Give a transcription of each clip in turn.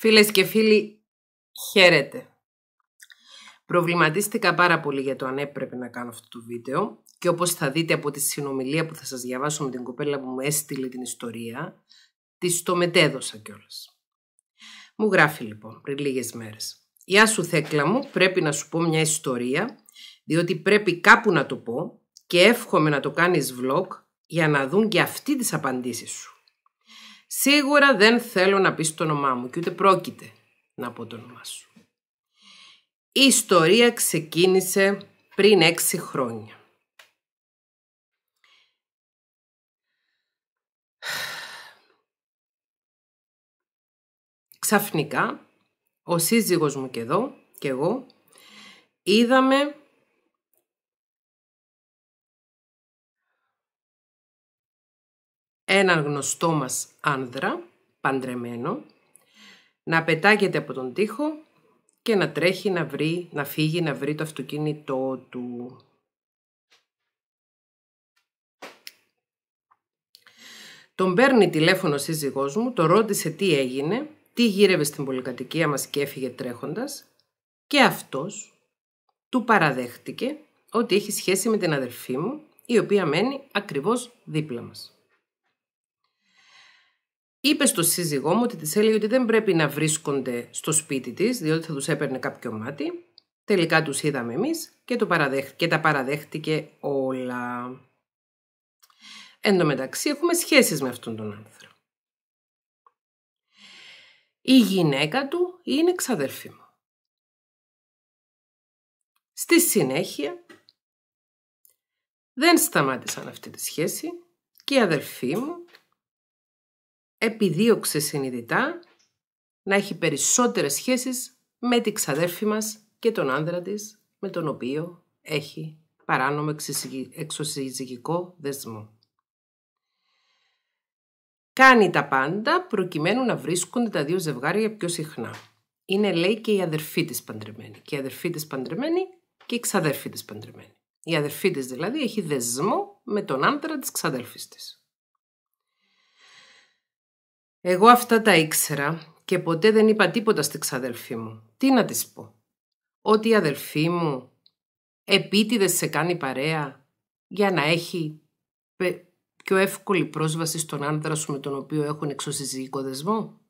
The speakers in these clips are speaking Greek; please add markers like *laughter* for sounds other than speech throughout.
Φίλες και φίλοι, χαίρετε. Προβληματίστηκα πάρα πολύ για το αν έπρεπε να κάνω αυτό το βίντεο και όπως θα δείτε από τη συνομιλία που θα σας διαβάσω με την κοπέλα που μου έστειλε την ιστορία, της το μετέδωσα κιόλας. Μου γράφει λοιπόν πριν λίγες μέρες. Γεια σου Θέκλα μου, πρέπει να σου πω μια ιστορία, διότι πρέπει κάπου να το πω και εύχομαι να το κάνεις vlog για να δουν και αυτοί τις απαντήσεις σου. Σίγουρα δεν θέλω να πεις το όνομά μου και ούτε πρόκειται να πω το όνομά σου. Η ιστορία ξεκίνησε πριν έξι χρόνια. Ξαφνικά, ο σύζυγος μου και εδώ, και εγώ, είδαμε έναν γνωστό μας άνδρα, παντρεμένο, να πετάγεται από τον τοίχο και να τρέχει να βρει, να φύγει να βρει το αυτοκίνητό του. Τον παίρνει τηλέφωνο ο σύζυγός μου, το ρώτησε τι έγινε, τι γύρευε στην πολυκατοικία μας και έφυγε τρέχοντας και αυτός του παραδέχτηκε ότι έχει σχέση με την αδερφή μου η οποία μένει ακριβώς δίπλα μας. Είπε στο σύζυγό μου ότι της έλεγε ότι δεν πρέπει να βρίσκονται στο σπίτι της, διότι θα τους έπαιρνε κάποιο μάτι. Τελικά τους είδαμε εμείς και, το και τα παραδέχτηκε όλα. Εν τω μεταξύ έχουμε σχέσεις με αυτόν τον άνθρωπο. Η γυναίκα του είναι ξαδερφή μου. Στη συνέχεια δεν σταμάτησαν αυτή τη σχέση και η αδερφή μου επιδίωξε συνειδητά να έχει περισσότερες σχέσεις με την ξαδέρφη μας και τον άνδρα της με τον οποίο έχει παράνομο εξωσυζυγικό δεσμό. Κάνει τα πάντα προκειμένου να βρίσκονται τα δύο ζευγάρια πιο συχνά. Είναι λέει και η αδερφή της παντρεμένη και η αδερφή της παντρεμένη και η ξαδέρφη της παντρεμένη. Η αδερφή της δηλαδή έχει δεσμό με τον άντρα της ξαδέρφης της. Εγώ αυτά τα ήξερα και ποτέ δεν είπα τίποτα στην ξαδελφή μου. Τι να της πω. Ότι η αδελφή μου επίτηδες σε κάνει παρέα για να έχει πιο εύκολη πρόσβαση στον άντρα σου με τον οποίο έχουν εξωσυζυγικό δεσμό.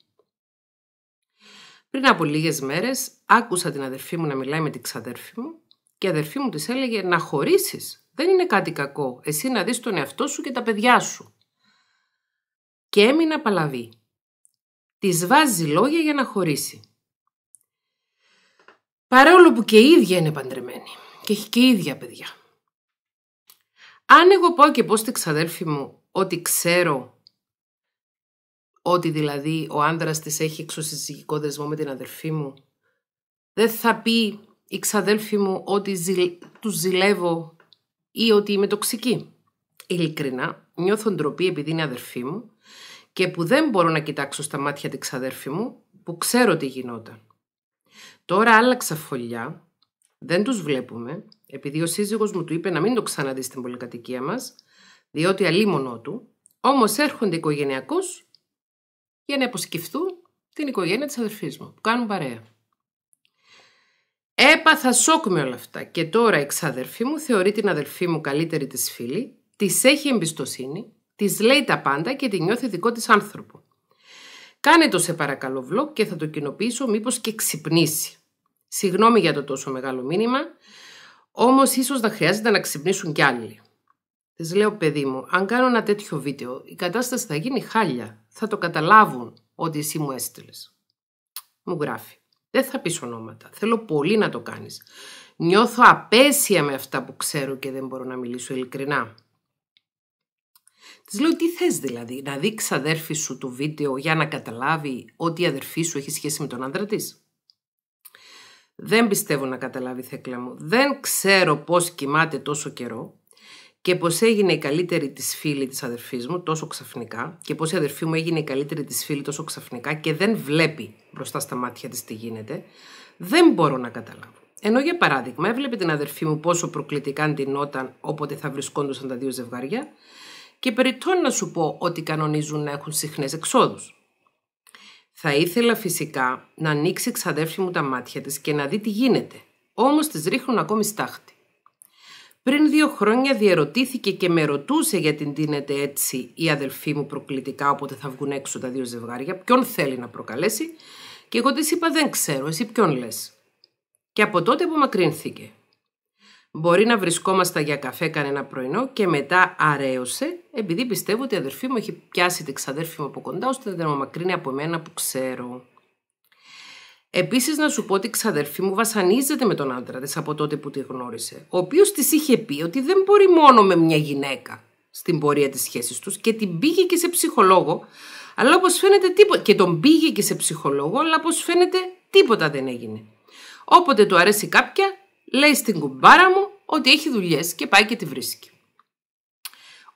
Πριν από λίγες μέρες άκουσα την αδελφή μου να μιλάει με την ξαδέρφη μου και η αδελφή μου της έλεγε να χωρίσεις. Δεν είναι κάτι κακό. Εσύ να δεις τον εαυτό σου και τα παιδιά σου. Και έμεινα παλαβή. Της βάζει λόγια για να χωρίσει. Παρόλο που και η ίδια είναι παντρεμένη και έχει και ίδια παιδιά. Αν εγώ πω και πω στην ξαδέλφη μου ότι ξέρω ότι δηλαδή ο άνδρας της έχει εξωσυζυγικό δεσμό με την αδερφή μου, δεν θα πει η ξαδέλφη μου ότι του ζηλεύω ή ότι είμαι τοξική. Ειλικρινά, νιώθω ντροπή επειδή είναι αδερφή μου και που δεν μπορώ να κοιτάξω στα μάτια της ξαδέρφη μου, που ξέρω τι γινόταν. Τώρα άλλαξα φωλιά, δεν τους βλέπουμε, επειδή ο σύζυγος μου του είπε να μην το ξαναδεί στην πολυκατοικία μας, διότι αλίμονό του, όμως έρχονται οικογενειακούς για να υποσκεφθούν την οικογένεια της αδερφής μου, που κάνουν παρέα. Έπαθα σοκ με όλα αυτά και τώρα η ξαδερφή μου θεωρεί την αδερφή μου καλύτερη της φίλη, της έχει εμπιστοσύνη Της λέει τα πάντα και τη νιώθει δικό της άνθρωπο. Κάνε το σε παρακαλώ βλοκ και θα το κοινοποιήσω μήπως και ξυπνήσει. Συγγνώμη για το τόσο μεγάλο μήνυμα, όμως ίσως να χρειάζεται να ξυπνήσουν κι άλλοι. Της λέω, παιδί μου, αν κάνω ένα τέτοιο βίντεο, η κατάσταση θα γίνει χάλια. Θα το καταλάβουν ότι εσύ μου έστειλες. Μου γράφει. Δεν θα πεις ονόματα. Θέλω πολύ να το κάνεις. Νιώθω απέσια με αυτά που ξέρω και δεν μπορώ να μιλήσω ειλικρινά. Της λέω τι θες δηλαδή, να δει αδέρφη σου το βίντεο για να καταλάβει ότι η αδερφή σου έχει σχέση με τον άντρα της. Δεν πιστεύω να καταλάβει Θέκλα μου. Δεν ξέρω πώς κοιμάται τόσο καιρό και πώς έγινε η καλύτερη της φίλη της αδερφής μου τόσο ξαφνικά και πώς η αδερφή μου έγινε η καλύτερη της φίλη τόσο ξαφνικά και δεν βλέπει μπροστά στα μάτια της τι γίνεται. Δεν μπορώ να καταλάβω. Ενώ για παράδειγμα έβλεπε την αδερφή μου πόσο προκλητικά την όταν όποτε θα βρισκόντουσαν τα δύο ζευγάρια και περιττών να σου πω ότι κανονίζουν να έχουν συχνές εξόδους. Θα ήθελα φυσικά να ανοίξει ξαδέρφη μου τα μάτια της και να δει τι γίνεται, όμως τις ρίχνουν ακόμη στάχτη. Πριν δύο χρόνια διερωτήθηκε και με ρωτούσε γιατί ντύνεται έτσι η αδελφή μου προκλητικά όποτε θα βγουν έξω τα δύο ζευγάρια, ποιον θέλει να προκαλέσει και εγώ της είπα δεν ξέρω, εσύ ποιον λες. Και από τότε απομακρύνθηκε. Μπορεί να βρισκόμασταν για καφέ κανένα πρωινό και μετά αρέωσε, επειδή πιστεύω ότι η αδερφή μου έχει πιάσει την ξαδέρφη μου από κοντά, ώστε να την από μένα που ξέρω. Επίσης, να σου πω ότι η ξαδερφή μου βασανίζεται με τον άντρα της από τότε που τη γνώρισε, ο οποίος της είχε πει ότι δεν μπορεί μόνο με μια γυναίκα στην πορεία της σχέσης τους και την πήγε και σε ψυχολόγο, αλλά όπως φαίνεται τίποτα. Και τον πήγε και σε ψυχολόγο, αλλά όπως φαίνεται τίποτα δεν έγινε. Όποτε του αρέσει κάποια, λέει στην κουμπάρα μου ότι έχει δουλειές και πάει και τη βρίσκει.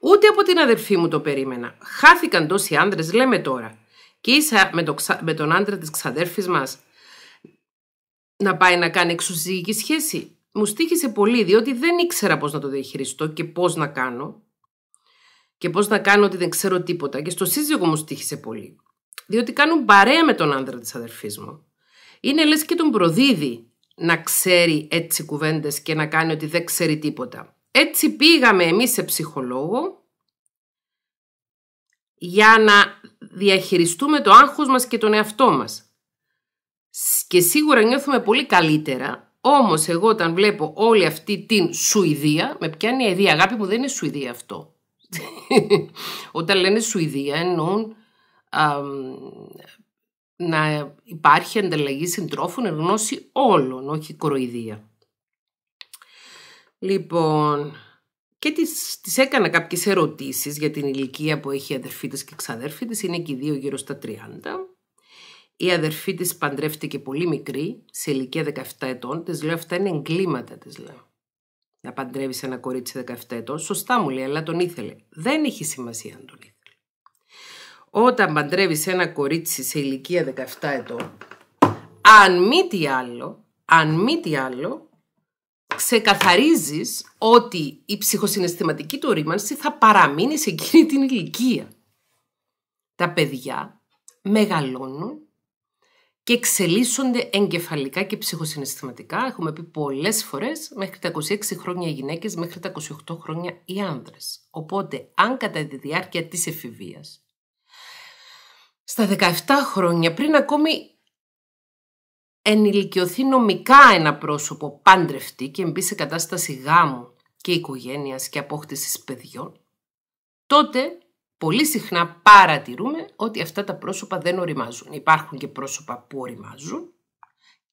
Ούτε από την αδερφή μου το περίμενα. Χάθηκαν τόσοι άντρε, λέμε τώρα. Και ίσα με, τον άντρα της ξαδέρφης μας να πάει να κάνει εξουσιακή σχέση. Μου στήχησε πολύ, διότι δεν ήξερα πώς να το διαχειριστώ και πώς να κάνω. Και πώς να κάνω ότι δεν ξέρω τίποτα. Και στο σύζυγο μου στήχησε πολύ. Διότι κάνουν παρέα με τον άντρα της αδερφής μου. Είναι λες και τον προδίδει να ξέρει έτσι κουβέντες και να κάνει ότι δεν ξέρει τίποτα. Έτσι πήγαμε εμείς σε ψυχολόγο για να διαχειριστούμε το άγχος μας και τον εαυτό μας. Και σίγουρα νιώθουμε πολύ καλύτερα, όμως εγώ όταν βλέπω όλη αυτή την Σουηδία, με πιάνει η αγάπη που δεν είναι Σουηδία αυτό. Ναι. *laughs* όταν λένε Σουηδία εννοούν να υπάρχει ανταλλαγή συντρόφων εν γνώση όλων, όχι κοροϊδία. Λοιπόν, και τις, έκανα κάποιες ερωτήσεις για την ηλικία που έχει η αδερφή της και ξαδέρφη της, είναι και οι δύο γύρω στα 30. Η αδερφή της παντρεύτηκε πολύ μικρή, σε ηλικία 17 ετών, της λέω αυτά είναι εγκλήματα, της λέω. Να παντρεύεις ένα κορίτσι 17 ετών, σωστά μου λέει, αλλά τον ήθελε. Δεν έχει σημασία αν τον ήθελε όταν παντρεύεις ένα κορίτσι σε ηλικία 17 ετών, αν μη τι άλλο, αν μη τι άλλο, ξεκαθαρίζεις ότι η ψυχοσυναισθηματική του ρήμανση θα παραμείνει σε εκείνη την ηλικία. Τα παιδιά μεγαλώνουν και εξελίσσονται εγκεφαλικά και ψυχοσυναισθηματικά. Έχουμε πει πολλές φορές μέχρι τα 26 χρόνια οι γυναίκες, μέχρι τα 28 χρόνια οι άνδρες. Οπότε, αν κατά τη διάρκεια της εφηβείας στα 17 χρόνια πριν ακόμη ενηλικιωθεί νομικά ένα πρόσωπο πάντρευτη και μπει σε κατάσταση γάμου και οικογένειας και απόκτησης παιδιών, τότε πολύ συχνά παρατηρούμε ότι αυτά τα πρόσωπα δεν οριμάζουν. Υπάρχουν και πρόσωπα που οριμάζουν,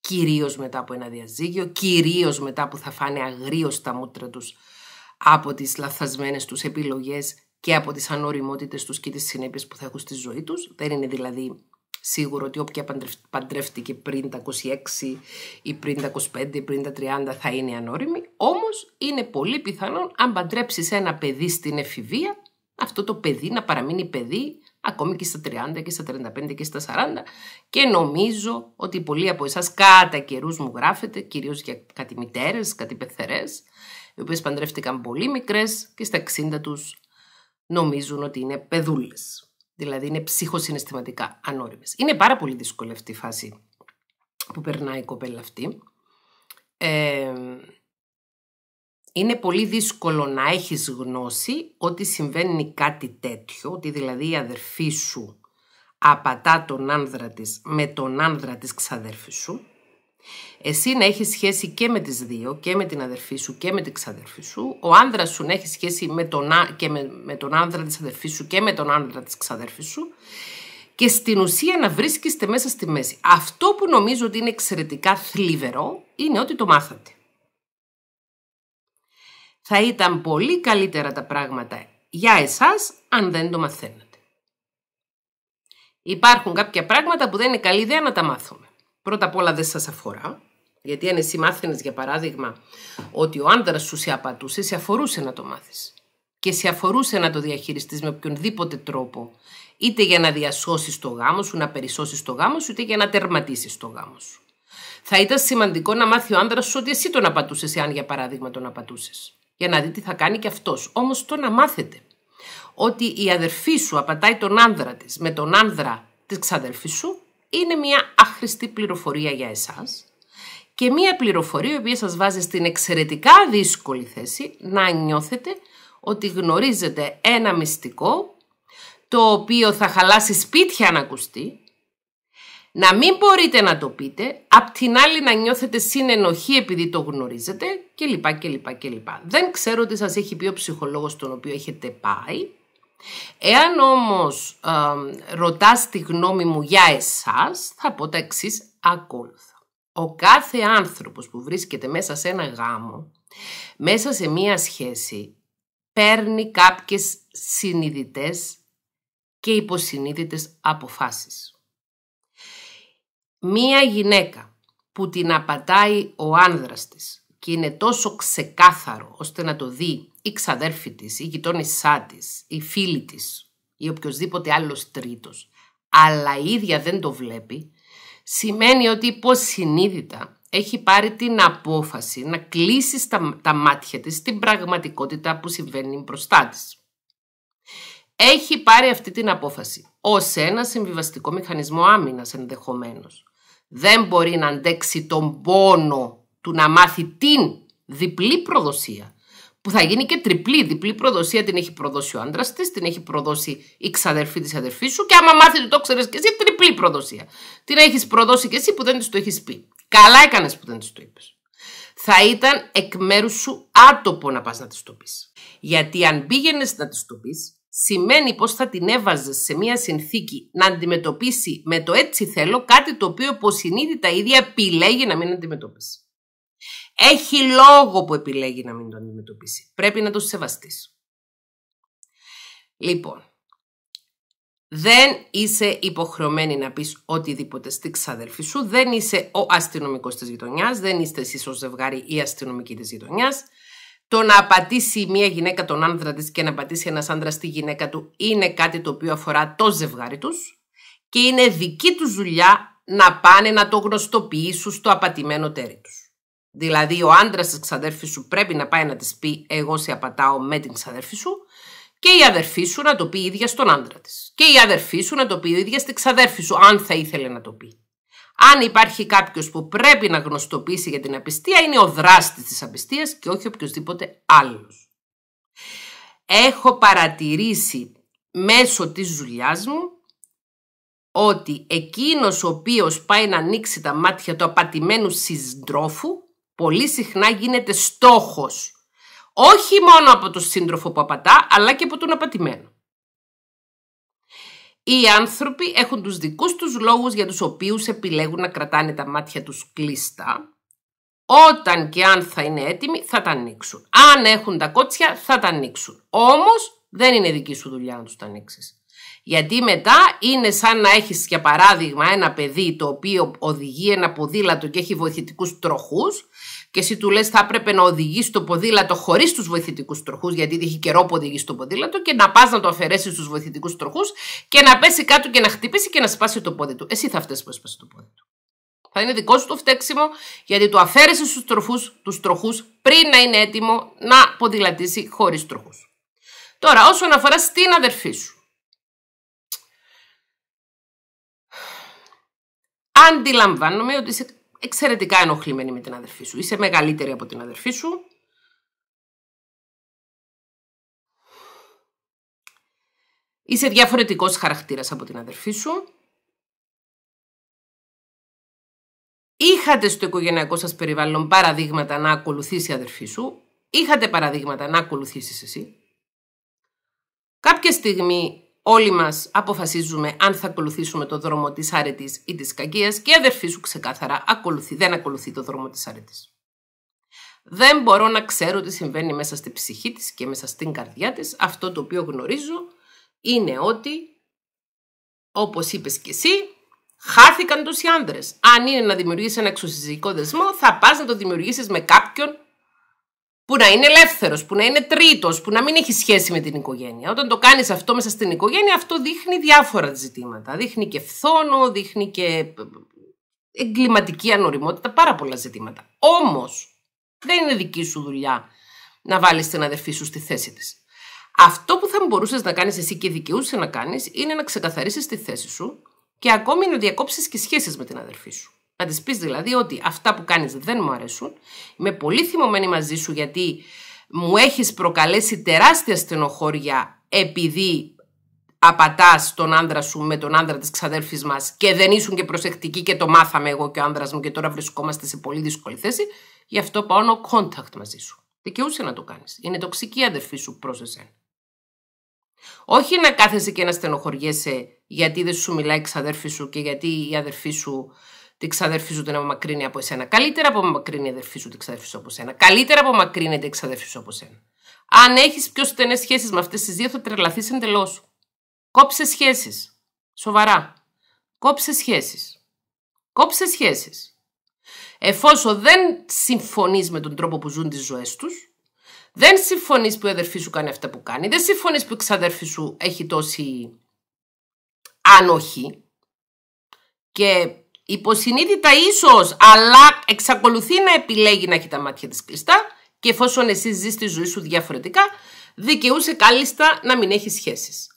κυρίως μετά από ένα διαζύγιο, κυρίως μετά που θα φάνε αγρίως τα μούτρα τους από τις λαθασμένες τους επιλογές και από τις ανοριμότητες τους και τις συνέπειες που θα έχουν στη ζωή τους. Δεν είναι δηλαδή σίγουρο ότι όποια παντρεύτηκε πριν τα 26 ή πριν τα 25 ή πριν τα 30 θα είναι ανώριμη. Όμως είναι πολύ πιθανόν αν παντρέψεις ένα παιδί στην εφηβεία αυτό το παιδί να παραμείνει παιδί ακόμη και στα 30 και στα 35 και στα 40 και νομίζω ότι πολλοί από εσάς κατά καιρούς μου γράφετε κυρίως για κάτι μητέρες, κάτι πεθερές οι οποίες παντρεύτηκαν πολύ μικρές και στα 60 τους νομίζουν ότι είναι παιδούλες. Δηλαδή είναι ψυχοσυναισθηματικά ανώριμες. Είναι πάρα πολύ δύσκολη αυτή η φάση που περνάει η κοπέλα αυτή. είναι πολύ δύσκολο να έχεις γνώση ότι συμβαίνει κάτι τέτοιο, ότι δηλαδή η αδερφή σου απατά τον άνδρα της με τον άνδρα της ξαδέρφης σου εσύ να έχεις σχέση και με τις δύο, και με την αδερφή σου και με την ξαδερφή σου. Ο άντρα σου να έχει σχέση με τον, και με, τον άνδρα της αδερφής σου και με τον άντρα της ξαδερφής σου. Και στην ουσία να βρίσκεστε μέσα στη μέση. Αυτό που νομίζω ότι είναι εξαιρετικά θλιβερό είναι ότι το μάθατε. Θα ήταν πολύ καλύτερα τα πράγματα για εσάς αν δεν το μαθαίνατε. Υπάρχουν κάποια πράγματα που δεν είναι καλή ιδέα να τα μάθουμε πρώτα απ' όλα δεν σας αφορά. Γιατί αν εσύ μάθαινες, για παράδειγμα, ότι ο άνδρας σου σε απατούσε, σε αφορούσε να το μάθεις. Και σε αφορούσε να το διαχειριστείς με οποιονδήποτε τρόπο. Είτε για να διασώσεις το γάμο σου, να περισσώσεις το γάμο σου, είτε για να τερματίσεις το γάμο σου. Θα ήταν σημαντικό να μάθει ο άνδρας σου ότι εσύ τον απατούσες, εάν για παράδειγμα τον απατούσες. Για να δει τι θα κάνει και αυτός. Όμως το να μάθετε ότι η αδερφή σου απατάει τον άνδρα της με τον άνδρα της ξαδερφής σου, είναι μια άχρηστη πληροφορία για εσάς και μια πληροφορία η οποία σας βάζει στην εξαιρετικά δύσκολη θέση να νιώθετε ότι γνωρίζετε ένα μυστικό το οποίο θα χαλάσει σπίτια αν ακουστεί, να μην μπορείτε να το πείτε, απ' την άλλη να νιώθετε συνενοχή επειδή το γνωρίζετε κλπ. κλπ, κλπ. Δεν ξέρω τι σας έχει πει ο ψυχολόγος τον οποίο έχετε πάει, Εάν όμως ρωτά ρωτάς τη γνώμη μου για εσάς, θα πω τα εξής ακόλουθα. Ο κάθε άνθρωπος που βρίσκεται μέσα σε ένα γάμο, μέσα σε μία σχέση, παίρνει κάποιες συνειδητές και υποσυνείδητες αποφάσεις. Μία γυναίκα που την απατάει ο άνδρας της και είναι τόσο ξεκάθαρο ώστε να το δει η ξαδέρφη της, η γειτόνισσά της, η φίλη της ή οποιοδήποτε άλλος τρίτος, αλλά η ίδια δεν το βλέπει, σημαίνει ότι υποσυνείδητα έχει πάρει την απόφαση να κλείσει στα, τα μάτια της την πραγματικότητα που συμβαίνει μπροστά της. Έχει πάρει αυτή την απόφαση ως ένα συμβιβαστικό μηχανισμό άμυνας ενδεχομένως. Δεν μπορεί να αντέξει τον πόνο του να μάθει την διπλή προδοσία που θα γίνει και τριπλή, διπλή προδοσία. Την έχει προδώσει ο άντρας της, την έχει προδώσει η ξαδερφή της αδερφής σου και άμα μάθει ότι το ξέρεις και εσύ, τριπλή προδοσία. Την έχεις προδώσει και εσύ που δεν της το έχεις πει. Καλά έκανες που δεν της το είπες. Θα ήταν εκ μέρους σου άτοπο να πας να της το πεις. Γιατί αν πήγαινες να της το πεις, σημαίνει πως θα την έβαζες σε μια συνθήκη να αντιμετωπίσει με το έτσι θέλω κάτι το οποίο υποσυνείδητα ίδια επιλέγει να μην αντιμετωπίσει. Έχει λόγο που επιλέγει να μην το αντιμετωπίσει. Πρέπει να το σεβαστείς. Λοιπόν, δεν είσαι υποχρεωμένη να πεις οτιδήποτε στη ξαδερφή σου. Δεν είσαι ο αστυνομικός της γειτονιάς. Δεν είστε εσείς ο ζευγάρι ή αστυνομική της γειτονιάς. Το να πατήσει μια γυναίκα τον άνδρα της και να απατήσει ένας άνδρας τη γυναίκα του είναι κάτι το οποίο αφορά το ζευγάρι τους και είναι δική τους δουλειά να πάνε να το γνωστοποιήσουν στο απατημένο τέρι τους. Δηλαδή ο άντρας της ξαδέρφης σου πρέπει να πάει να της πει εγώ σε απατάω με την ξαδέρφη σου και η αδερφή σου να το πει ίδια στον άντρα της. Και η αδερφή σου να το πει ίδια στην ξαδέρφη σου, αν θα ήθελε να το πει. Αν υπάρχει κάποιος που πρέπει να γνωστοποιήσει για την απιστία, είναι ο δράστης της απιστίας και όχι οποιοδήποτε άλλος. Έχω παρατηρήσει μέσω της δουλειάς μου ότι εκείνος ο οποίος πάει να ανοίξει τα μάτια του απατημένου συντρόφου πολύ συχνά γίνεται στόχος. Όχι μόνο από τον σύντροφο που απατά, αλλά και από τον απατημένο. Οι άνθρωποι έχουν τους δικούς τους λόγους για τους οποίους επιλέγουν να κρατάνε τα μάτια τους κλειστά. Όταν και αν θα είναι έτοιμοι θα τα ανοίξουν. Αν έχουν τα κότσια θα τα ανοίξουν. Όμως δεν είναι δική σου δουλειά να τους τα ανοίξεις. Γιατί μετά είναι σαν να έχεις για παράδειγμα ένα παιδί το οποίο οδηγεί ένα ποδήλατο και έχει βοηθητικούς τροχούς. και εσύ του λες: θα έπρεπε να οδηγεί το ποδήλατο χωρίς τους βοηθητικούς τροχούς, γιατί έχει καιρό που οδηγεί το ποδήλατο και να πας να το αφαιρέσεις στους βοηθητικούς τροχούς και να πέσει κάτω και να χτυπήσει και να σπάσει το πόδι του. Εσύ θα φταίει που σπάσει το πόδι του. Θα είναι δικό σου το φταίξιμο γιατί το αφαίρεσε στους τροχούς, τους τροχούς πριν να είναι έτοιμο να ποδηλατήσει χωρίς τροχούς. Τώρα όσον αφορά στην αδερφή σου. αντιλαμβάνομαι ότι είσαι εξαιρετικά ενοχλημένη με την αδερφή σου. Είσαι μεγαλύτερη από την αδερφή σου. Είσαι διαφορετικός χαρακτήρας από την αδερφή σου. Είχατε στο οικογενειακό σας περιβάλλον παραδείγματα να ακολουθήσει η αδερφή σου. Είχατε παραδείγματα να ακολουθήσεις εσύ. Κάποια στιγμή όλοι μας αποφασίζουμε αν θα ακολουθήσουμε το δρόμο της άρετης ή της κακίας και η αδερφή σου ξεκάθαρα ακολουθεί, δεν ακολουθεί το δρόμο της άρετης. Δεν μπορώ να ξέρω τι συμβαίνει μέσα στη ψυχή της και μέσα στην καρδιά της. Αυτό το οποίο γνωρίζω είναι ότι, όπως είπες και εσύ, χάθηκαν τους οι άνδρες. Αν είναι να δημιουργήσεις ένα εξωσυζυγικό δεσμό, θα πας να το δημιουργήσεις με κάποιον που να είναι ελεύθερος, που να είναι τρίτος, που να μην έχει σχέση με την οικογένεια. Όταν το κάνεις αυτό μέσα στην οικογένεια, αυτό δείχνει διάφορα ζητήματα. Δείχνει και φθόνο, δείχνει και ε, ε, εγκληματική ανοριμότητα, πάρα πολλά ζητήματα. Όμως, δεν είναι δική σου δουλειά να βάλεις την αδερφή σου στη θέση της. Αυτό που θα μπορούσες να κάνεις εσύ και δικαιούσε να κάνεις είναι να ξεκαθαρίσεις τη θέση σου και ακόμη να διακόψεις και σχέσεις με την αδερφή σου. Να της πεις δηλαδή ότι αυτά που κάνεις δεν μου αρέσουν. Είμαι πολύ θυμωμένη μαζί σου γιατί μου έχεις προκαλέσει τεράστια στενοχώρια επειδή απατάς τον άντρα σου με τον άντρα της ξαδέρφης μας και δεν ήσουν και προσεκτικοί και το μάθαμε εγώ και ο άντρα μου και τώρα βρισκόμαστε σε πολύ δύσκολη θέση. Γι' αυτό πάω no contact μαζί σου. Δικαιούσε να το κάνεις. Είναι τοξική αδερφή σου προς εσένα. Όχι να κάθεσαι και να στενοχωριέσαι γιατί δεν σου μιλάει η ξαδέρφη σου και γιατί η αδερφή σου την ξαδέρφη σου να μακρύνει από εσένα. Καλύτερα από μακρύνει η αδερφή σου την ξαδέρφη σου από εσένα. Καλύτερα από μακρύνει την ξαδέρφη σου από εσένα. Αν έχεις πιο στενές σχέσεις με αυτές τις δύο, θα τρελαθείς εντελώς. Κόψε σχέσεις. Σοβαρά. Κόψε σχέσεις. Κόψε σχέσεις. Εφόσον δεν συμφωνείς με τον τρόπο που ζουν τις ζωές τους, δεν συμφωνείς που η αδερφή σου κάνει αυτά που κάνει, δεν συμφωνείς που η ξαδέρφη σου έχει τόση ανοχή και Υποσυνείδητα ίσως, αλλά εξακολουθεί να επιλέγει να έχει τα μάτια της κλειστά και εφόσον εσύ ζεις τη ζωή σου διαφορετικά, δικαιούσε κάλλιστα να μην έχεις σχέσεις.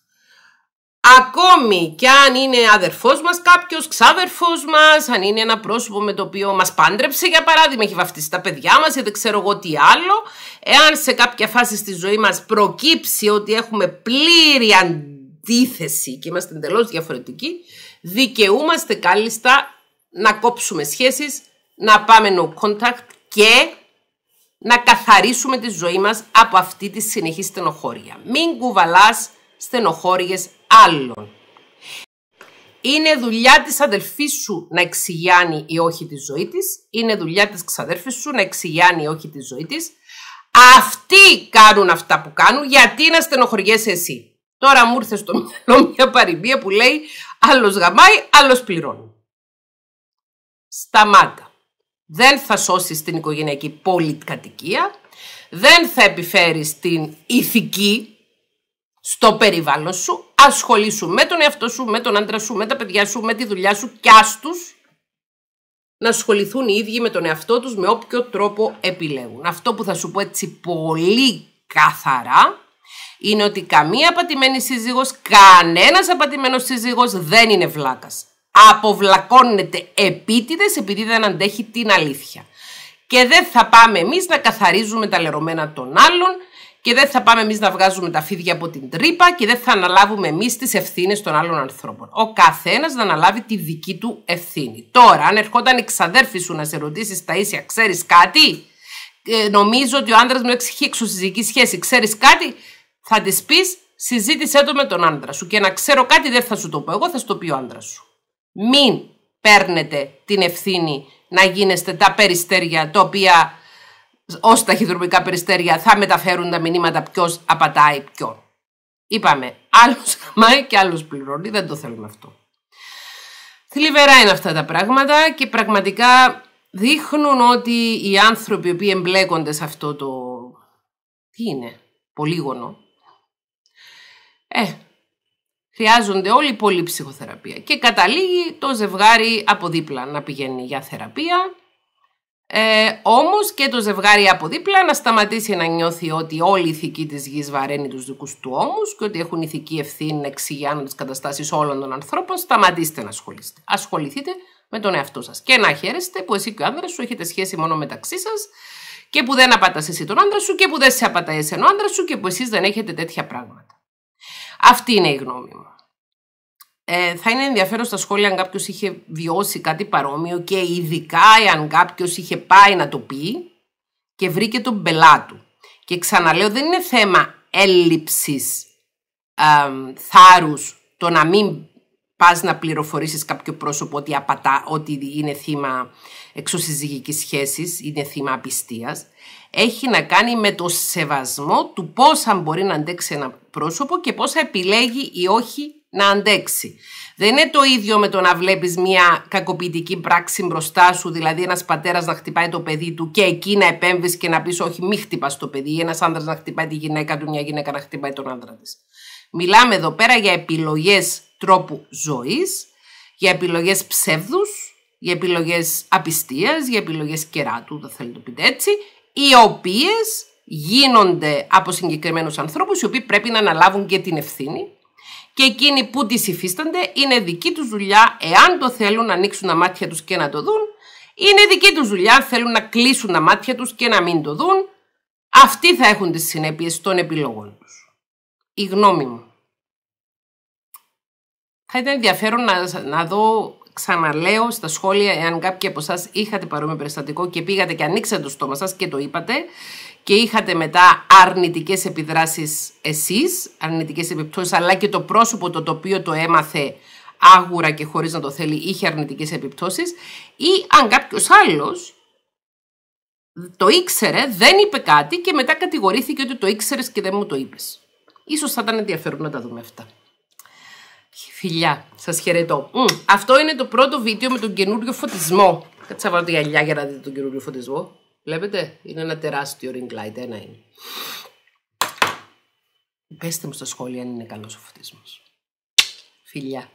Ακόμη και αν είναι αδερφός μας κάποιος, ξάδερφός μας, αν είναι ένα πρόσωπο με το οποίο μας πάντρεψε για παράδειγμα, έχει βαφτίσει τα παιδιά μας ή δεν ξέρω εγώ τι άλλο, εάν σε κάποια φάση στη ζωή μας προκύψει ότι έχουμε πλήρη αντίθεση και είμαστε εντελώς διαφορετικοί, δικαιούμαστε κάλλιστα να κόψουμε σχέσεις, να πάμε no contact και να καθαρίσουμε τη ζωή μας από αυτή τη συνεχή στενοχώρια. Μην κουβαλάς στενοχώριες άλλων. Είναι δουλειά της αδελφής σου να εξηγιάνει ή όχι τη ζωή της. Είναι δουλειά της ξαδέρφης σου να εξηγιάνει ή όχι τη ζωή της. Αυτοί κάνουν αυτά που κάνουν γιατί να στενοχωριέσαι εσύ. Τώρα μου ήρθε στο μυαλό μια παροιμία που λέει άλλος γαμάει, άλλος πληρώνει. Σταμάτα. Δεν θα σώσεις την οικογενειακή πολυκατοικία, δεν θα επιφέρεις την ηθική στο περιβάλλον σου, ασχολήσου με τον εαυτό σου, με τον άντρα σου, με τα παιδιά σου, με τη δουλειά σου και άστους να ασχοληθούν οι ίδιοι με τον εαυτό τους με όποιο τρόπο επιλέγουν. Αυτό που θα σου πω έτσι πολύ καθαρά είναι ότι καμία απατημένη σύζυγος, κανένας απατημένος σύζυγος δεν είναι βλάκας αποβλακώνεται επίτηδες επειδή δεν αντέχει την αλήθεια. Και δεν θα πάμε εμείς να καθαρίζουμε τα λερωμένα των άλλων και δεν θα πάμε εμείς να βγάζουμε τα φίδια από την τρύπα και δεν θα αναλάβουμε εμείς τις ευθύνες των άλλων ανθρώπων. Ο καθένας να αναλάβει τη δική του ευθύνη. Τώρα, αν ερχόταν η ξαδέρφη σου να σε ρωτήσει τα ίσια, ξέρεις κάτι, ε, νομίζω ότι ο άντρας μου έχει εξωσυζυγική σχέση, ξέρεις κάτι, θα της πεις συζήτησέ το με τον άντρα σου και να ξέρω κάτι δεν θα σου το πω εγώ, θα σου το πει ο άντρας σου. Μην παίρνετε την ευθύνη να γίνεστε τα περιστέρια τα οποία ως ταχυδρομικά περιστέρια θα μεταφέρουν τα μηνύματα ποιος απατάει ποιον. Είπαμε, άλλος χαμάει και άλλος πληρώνει, δεν το θέλουμε αυτό. Θλιβερά είναι αυτά τα πράγματα και πραγματικά δείχνουν ότι οι άνθρωποι οι οποίοι εμπλέκονται σε αυτό το... Τι είναι, πολύγωνο. Ε, Χρειάζονται όλοι πολύ ψυχοθεραπεία. Και καταλήγει το ζευγάρι από δίπλα να πηγαίνει για θεραπεία. Ε, όμως και το ζευγάρι από δίπλα να σταματήσει να νιώθει ότι όλη η ηθική της γης βαραίνει τους δικούς του ώμους και ότι έχουν ηθική ευθύνη να εξηγιάνουν τις καταστάσεις όλων των ανθρώπων, σταματήστε να ασχολείστε. Ασχοληθείτε με τον εαυτό σας και να χαίρεστε που εσύ και ο άνδρας σου έχετε σχέση μόνο μεταξύ σας και που δεν απατάς εσύ τον άντρα σου και που δεν σε απατάει ο άντρα σου και που εσείς δεν έχετε τέτοια πράγματα. Αυτή είναι η γνώμη μου. Ε, θα είναι ενδιαφέρον στα σχόλια αν κάποιος είχε βιώσει κάτι παρόμοιο και ειδικά αν κάποιος είχε πάει να το πει και βρήκε τον πελά του. Και ξαναλέω, δεν είναι θέμα έλλειψης ε, θάρρους το να μην πας να πληροφορήσεις κάποιο πρόσωπο ότι απατά, ότι είναι θύμα εξωσυζυγικής σχέσης, είναι θύμα απιστίας, έχει να κάνει με το σεβασμό του πόσα μπορεί να αντέξει ένα πρόσωπο και πόσα επιλέγει ή όχι να αντέξει. Δεν είναι το ίδιο με το να βλέπεις μια κακοποιητική πράξη μπροστά σου, δηλαδή ένας πατέρας να χτυπάει το παιδί του και εκεί να επέμβεις και να πεις όχι μη χτυπάς το παιδί ή ένας άνδρας να χτυπάει τη γυναίκα του, μια γυναίκα να χτυπάει τον άνδρα της. Μιλάμε εδώ πέρα για επιλογές τρόπου ζωής, για επιλογές ψεύδους, για επιλογές απιστίας, για επιλογές κεράτου, το θέλει το πείτε έτσι, οι οποίες γίνονται από συγκεκριμένους ανθρώπους, οι οποίοι πρέπει να αναλάβουν και την ευθύνη και εκείνοι που τις υφίστανται είναι δική τους δουλειά, εάν το θέλουν να ανοίξουν τα μάτια τους και να το δουν, είναι δική τους δουλειά, θέλουν να κλείσουν τα μάτια τους και να μην το δουν, αυτοί θα έχουν τις συνέπειες των επιλογών τους. Η γνώμη μου. Θα ήταν ενδιαφέρον να, να δω ξαναλέω στα σχόλια εάν κάποιοι από εσάς είχατε παρόμοιο περιστατικό και πήγατε και ανοίξατε το στόμα σας και το είπατε και είχατε μετά αρνητικές επιδράσεις εσείς, αρνητικές επιπτώσεις, αλλά και το πρόσωπο το οποίο το έμαθε άγουρα και χωρίς να το θέλει είχε αρνητικές επιπτώσεις. ή αν κάποιος άλλος το ήξερε, δεν είπε κάτι και μετά κατηγορήθηκε ότι το ήξερες και δεν μου το είπες. Ίσως θα ήταν ενδιαφέρον να τα δούμε αυτά. Φιλιά, σας χαιρετώ. αυτό είναι το πρώτο βίντεο με τον καινούριο φωτισμό. Κάτσε να βάλω τη γυαλιά για να δείτε τον καινούριο φωτισμό. Βλέπετε, είναι ένα τεράστιο ring light, ένα είναι. Πέστε μου στα σχόλια αν είναι καλός ο φωτισμός. Φιλιά.